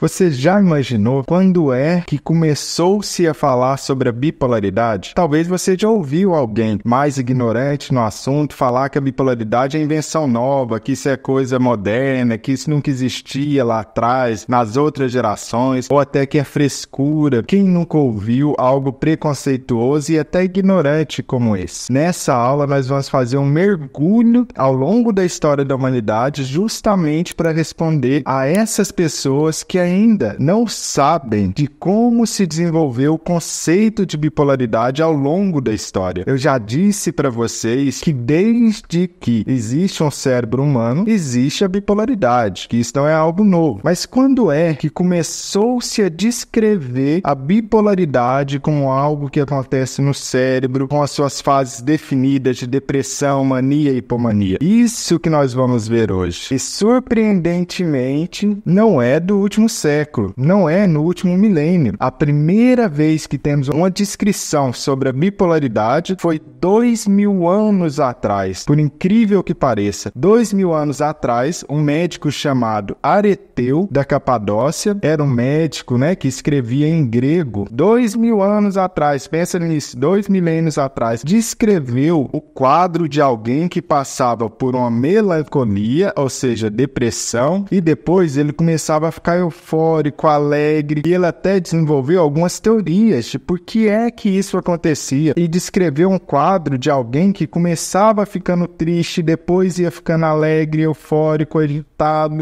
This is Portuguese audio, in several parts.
Você já imaginou quando é que começou-se a falar sobre a bipolaridade? Talvez você já ouviu alguém mais ignorante no assunto falar que a bipolaridade é invenção nova, que isso é coisa moderna, que isso nunca existia lá atrás, nas outras gerações, ou até que é frescura. Quem nunca ouviu algo preconceituoso e até ignorante como esse? Nessa aula, nós vamos fazer um mergulho ao longo da história da humanidade justamente para responder a essas pessoas que ainda não sabem de como se desenvolveu o conceito de bipolaridade ao longo da história. Eu já disse para vocês que desde que existe um cérebro humano, existe a bipolaridade, que isso não é algo novo. Mas quando é que começou-se a descrever a bipolaridade como algo que acontece no cérebro, com as suas fases definidas de depressão, mania e hipomania? Isso que nós vamos ver hoje. E surpreendentemente, não é do último século, não é no último milênio. A primeira vez que temos uma descrição sobre a bipolaridade foi dois mil anos atrás. Por incrível que pareça, dois mil anos atrás, um médico chamado Areteu da Capadócia era um médico, né, que escrevia em grego. Dois mil anos atrás, pensa nisso, dois milênios atrás, descreveu o quadro de alguém que passava por uma melancolia, ou seja, depressão, e depois ele começava a ficar eufórico, alegre, e ele até desenvolveu algumas teorias de por que é que isso acontecia e descreveu um quadro de alguém que começava ficando triste, depois ia ficando alegre, eufórico, ele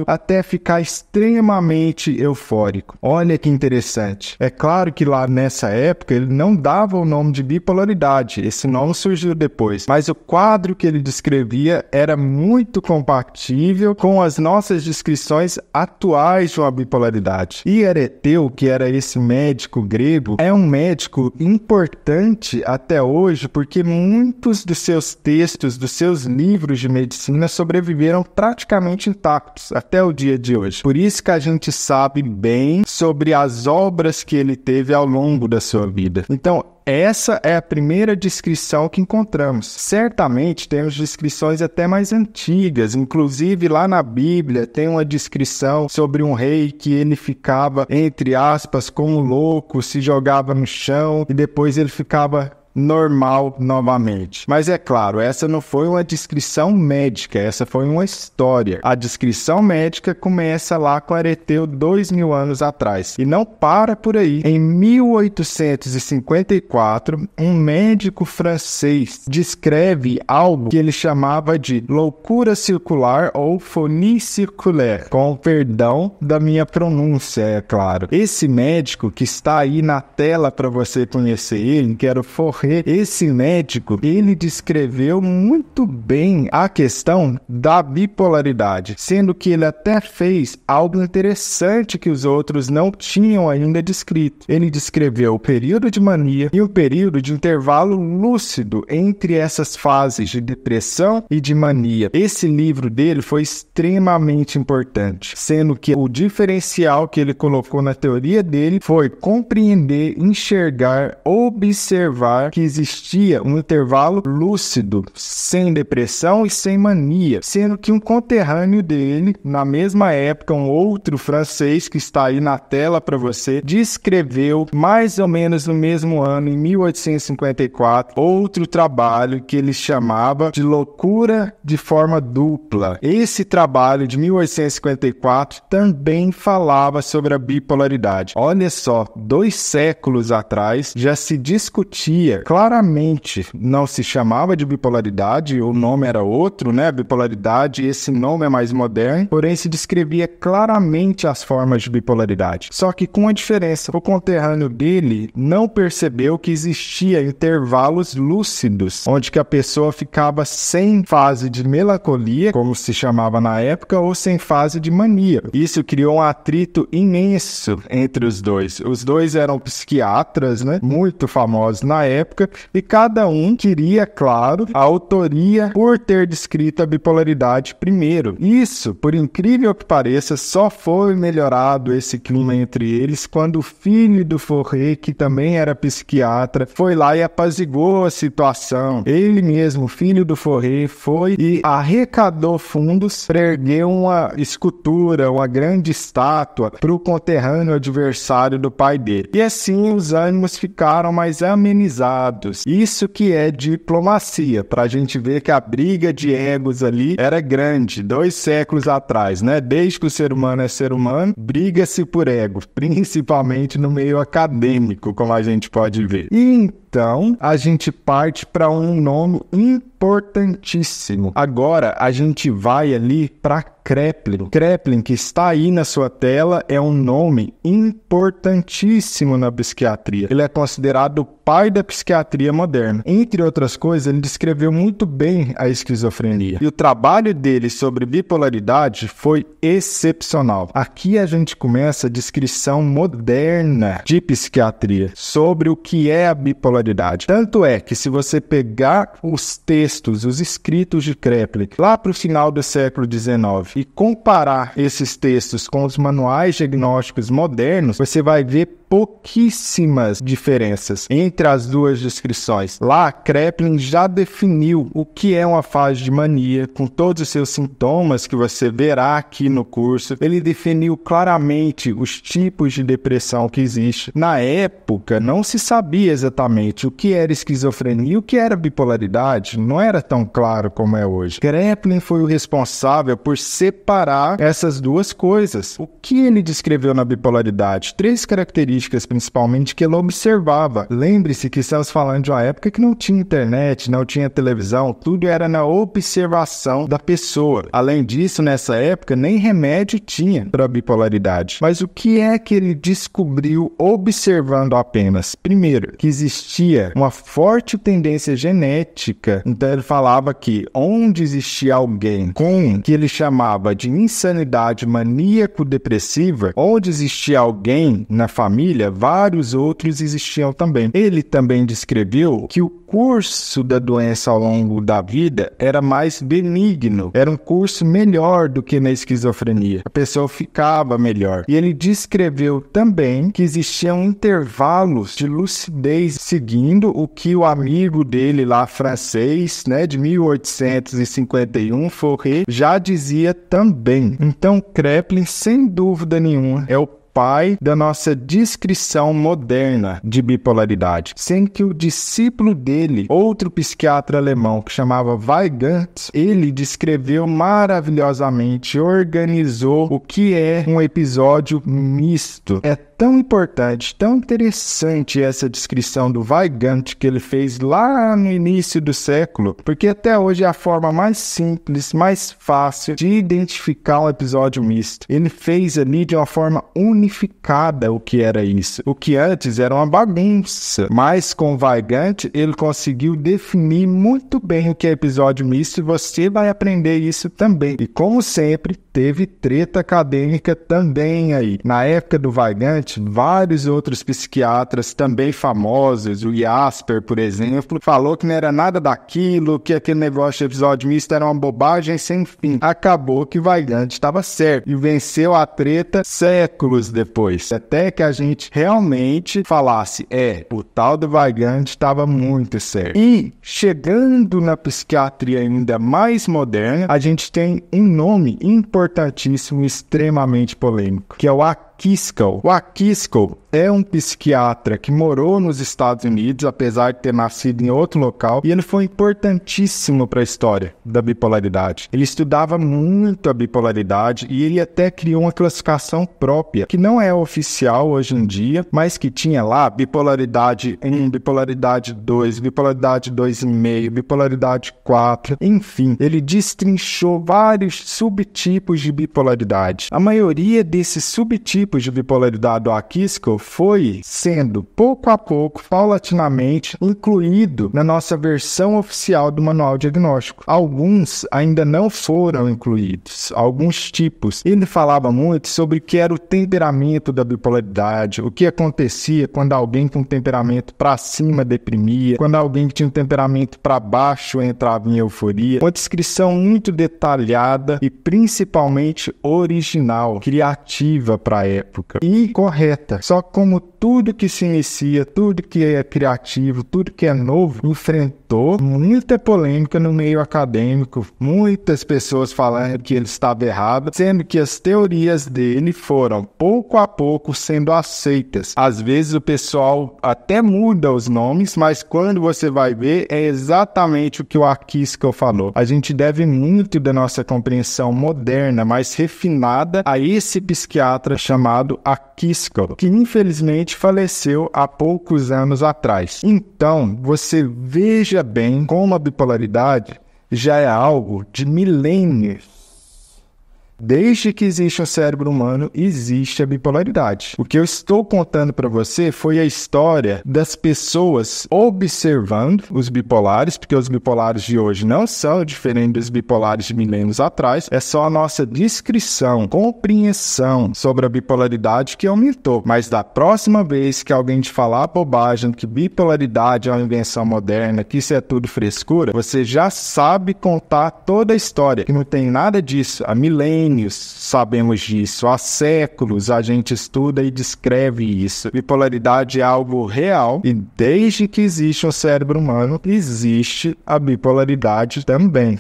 até ficar extremamente eufórico. Olha que interessante. É claro que lá nessa época ele não dava o nome de bipolaridade, esse nome surgiu depois, mas o quadro que ele descrevia era muito compatível com as nossas descrições atuais de uma bipolaridade. E Ereteu, que era esse médico grego, é um médico importante até hoje porque muitos dos seus textos, dos seus livros de medicina sobreviveram praticamente intactos impactos até o dia de hoje. Por isso que a gente sabe bem sobre as obras que ele teve ao longo da sua vida. Então, essa é a primeira descrição que encontramos. Certamente temos descrições até mais antigas, inclusive lá na Bíblia tem uma descrição sobre um rei que ele ficava, entre aspas, como louco, se jogava no chão e depois ele ficava normal novamente. Mas é claro, essa não foi uma descrição médica, essa foi uma história. A descrição médica começa lá com Areteu dois mil anos atrás e não para por aí. Em 1854, um médico francês descreve algo que ele chamava de loucura circular ou fonie circulaire, com perdão da minha pronúncia, é claro. Esse médico que está aí na tela para você conhecer ele, que era o For morrer. Esse médico, ele descreveu muito bem a questão da bipolaridade, sendo que ele até fez algo interessante que os outros não tinham ainda descrito. Ele descreveu o período de mania e o período de intervalo lúcido entre essas fases de depressão e de mania. Esse livro dele foi extremamente importante, sendo que o diferencial que ele colocou na teoria dele foi compreender, enxergar, observar que existia um intervalo lúcido, sem depressão e sem mania, sendo que um conterrâneo dele, na mesma época, um outro francês que está aí na tela para você, descreveu mais ou menos no mesmo ano, em 1854, outro trabalho que ele chamava de Loucura de Forma Dupla. Esse trabalho de 1854 também falava sobre a bipolaridade. Olha só, dois séculos atrás já se discutia é, claramente não se chamava de bipolaridade, o nome era outro, né? Bipolaridade, esse nome é mais moderno, porém se descrevia claramente as formas de bipolaridade. Só que com a diferença, o conterrâneo dele não percebeu que existia intervalos lúcidos, onde que a pessoa ficava sem fase de melancolia, como se chamava na época, ou sem fase de mania. Isso criou um atrito imenso entre os dois. Os dois eram psiquiatras, né? Muito famosos na época época, e cada um diria, claro, a autoria por ter descrito a bipolaridade primeiro. Isso, por incrível que pareça, só foi melhorado esse clima entre eles quando o filho do Forré, que também era psiquiatra, foi lá e apazigou a situação. Ele mesmo, filho do Forré, foi e arrecadou fundos para erguer uma escultura, uma grande estátua para o conterrâneo adversário do pai dele. E assim os ânimos ficaram mais amenizados isso que é diplomacia, para a gente ver que a briga de egos ali era grande, dois séculos atrás, né? Desde que o ser humano é ser humano, briga-se por ego, principalmente no meio acadêmico, como a gente pode ver. E então, a gente parte para um nome importantíssimo. Agora, a gente vai ali para Kreplin. Kreplin, que está aí na sua tela, é um nome importantíssimo na psiquiatria. Ele é considerado o pai da psiquiatria moderna. Entre outras coisas, ele descreveu muito bem a esquizofrenia. E o trabalho dele sobre bipolaridade foi excepcional. Aqui a gente começa a descrição moderna de psiquiatria sobre o que é a bipolaridade. Tanto é que se você pegar os textos, os escritos de Kreplin, lá para o final do século XIX, e comparar esses textos com os manuais diagnósticos modernos, você vai ver pouquíssimas diferenças entre as duas descrições. Lá, Kreplin já definiu o que é uma fase de mania, com todos os seus sintomas que você verá aqui no curso. Ele definiu claramente os tipos de depressão que existe. Na época, não se sabia exatamente o que era esquizofrenia e o que era bipolaridade, não era tão claro como é hoje. Kreplin foi o responsável por separar essas duas coisas. O que ele descreveu na bipolaridade? Três características principalmente que ele observava. Lembre-se que estamos falando de uma época que não tinha internet, não tinha televisão, tudo era na observação da pessoa. Além disso, nessa época nem remédio tinha para a bipolaridade. Mas o que é que ele descobriu observando apenas? Primeiro, que existia uma forte tendência genética. Então ele falava que onde existia alguém com que ele chamava de insanidade maníaco-depressiva, onde existia alguém na família vários outros existiam também. Ele também descreveu que o curso da doença ao longo da vida era mais benigno, era um curso melhor do que na esquizofrenia. A pessoa ficava melhor. E ele descreveu também que existiam intervalos de lucidez seguindo o que o amigo dele lá francês, né, de 1851, Fauré, já dizia também. Então Kreplin, sem dúvida nenhuma, é o pai da nossa descrição moderna de bipolaridade, sem que o discípulo dele, outro psiquiatra alemão que chamava Weigand, ele descreveu maravilhosamente, organizou o que é um episódio misto. É tão importante, tão interessante essa descrição do Weigand que ele fez lá no início do século, porque até hoje é a forma mais simples, mais fácil de identificar um episódio misto. Ele fez ali de uma forma única unificada o que era isso. O que antes era uma bagunça, mas com Vaigante ele conseguiu definir muito bem o que é episódio misto e você vai aprender isso também. E como sempre, teve treta acadêmica também aí. Na época do Vagante, vários outros psiquiatras também famosos, o Jasper, por exemplo, falou que não era nada daquilo, que aquele negócio de episódio misto era uma bobagem sem fim. Acabou que Vagante estava certo e venceu a treta séculos depois, até que a gente realmente falasse, é, o tal do Vagante estava muito certo. E chegando na psiquiatria ainda mais moderna, a gente tem um nome importante importantíssimo e extremamente polêmico, que é o Akiskel. O Akiskel é um psiquiatra que morou nos Estados Unidos, apesar de ter nascido em outro local, e ele foi importantíssimo para a história da bipolaridade. Ele estudava muito a bipolaridade e ele até criou uma classificação própria, que não é oficial hoje em dia, mas que tinha lá bipolaridade 1, bipolaridade 2, bipolaridade 2,5, bipolaridade 4, enfim, ele destrinchou vários subtipos de bipolaridade. A maioria desses subtipos tipos de bipolaridade Akisco foi sendo, pouco a pouco, paulatinamente, incluído na nossa versão oficial do manual diagnóstico. Alguns ainda não foram incluídos, alguns tipos. Ele falava muito sobre o que era o temperamento da bipolaridade, o que acontecia quando alguém com temperamento para cima deprimia, quando alguém que tinha um temperamento para baixo entrava em euforia. Uma descrição muito detalhada e principalmente original, criativa para ela época e correta. Só como tudo que se inicia, tudo que é criativo, tudo que é novo, enfrenta muita polêmica no meio acadêmico, muitas pessoas falando que ele estava errado, sendo que as teorias dele foram pouco a pouco sendo aceitas. Às vezes o pessoal até muda os nomes, mas quando você vai ver, é exatamente o que o Akiskell falou. A gente deve muito da nossa compreensão moderna, mais refinada, a esse psiquiatra chamado Akiskell, que infelizmente faleceu há poucos anos atrás. Então, você veja bem com uma bipolaridade já é algo de milênios Desde que existe o cérebro humano, existe a bipolaridade. O que eu estou contando para você foi a história das pessoas observando os bipolares, porque os bipolares de hoje não são diferentes dos bipolares de milênios atrás, é só a nossa descrição, compreensão sobre a bipolaridade que aumentou. Mas da próxima vez que alguém te falar bobagem que bipolaridade é uma invenção moderna, que isso é tudo frescura, você já sabe contar toda a história, que não tem nada disso. A milênio milênios sabemos disso, há séculos a gente estuda e descreve isso. Bipolaridade é algo real e desde que existe o cérebro humano, existe a bipolaridade também.